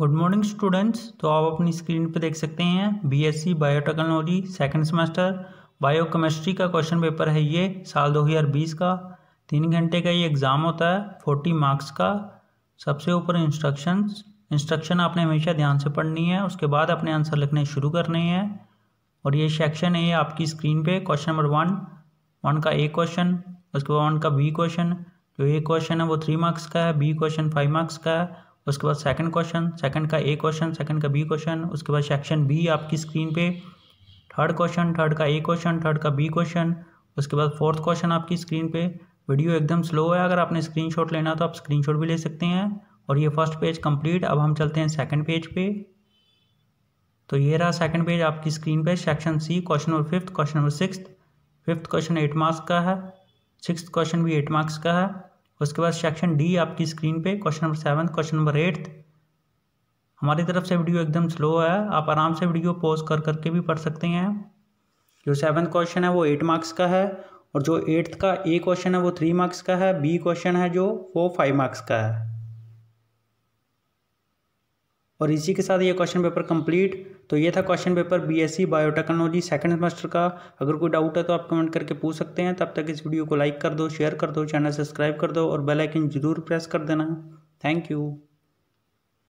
good morning students तो आप अपनी स्क्रीन पर देख सकते हैं BSc biotechnology second semester biochemistry का क्वेश्चन पेपर है ये साल 2020 का तीन घंटे का ये एग्ज़ाम होता है फोर्टी मार्क्स का सबसे ऊपर इंस्ट्रक्शंस इंस्ट्रक्शन आपने हमेशा ध्यान से पढ़नी है उसके बाद अपने आंसर लिखने शुरू करने हैं और ये सेक्शन है आपकी स्क्रीन पर क्वेश्चन नंबर वन वन का ए क्वेश्चन उसके बाद वन का बी क्वेश्चन जो ए क्वेश्चन है वो थ्री मार्क्स का है बी क्वेश्चन फाइव मार्क्स का है उसके बाद सेकंड क्वेश्चन सेकंड का ए क्वेश्चन सेकंड का बी क्वेश्चन उसके बाद सेक्शन बी आपकी स्क्रीन पे थर्ड क्वेश्चन थर्ड का ए क्वेश्चन थर्ड का बी क्वेश्चन उसके बाद फोर्थ क्वेश्चन आपकी स्क्रीन पे वीडियो एकदम स्लो है अगर आपने स्क्रीन लेना तो आप स्क्रीन भी ले सकते हैं और ये फर्स्ट पेज कंप्लीट अब हम चलते हैं सेकेंड पेज पे तो ये रहा सेकंड पेज आपकी स्क्रीन पर section C question number fifth question number six fifth question eight marks का है सिक्स क्वेश्चन भी एट मार्क्स का है उसके बाद सेक्शन डी आपकी स्क्रीन पे question number seven question number eight हमारी तरफ से वीडियो एकदम स्लो है आप आराम से वीडियो पॉज कर करके भी पढ़ सकते हैं जो सेवन क्वेश्चन है वो एट मार्क्स का है और जो एट्थ का ए क्वेश्चन है वो थ्री मार्क्स का है बी क्वेश्चन है जो वो फाइव मार्क्स का है और इसी के साथ ये क्वेश्चन पेपर कंप्लीट तो ये था question paper BSc biotechnology second semester का अगर कोई डाउट है तो आप कमेंट करके पूछ सकते हैं तब तक इस वीडियो को लाइक कर दो शेयर कर दो चैनल सब्सक्राइब कर दो और बेल आइकन जरूर प्रेस कर देना थैंक यू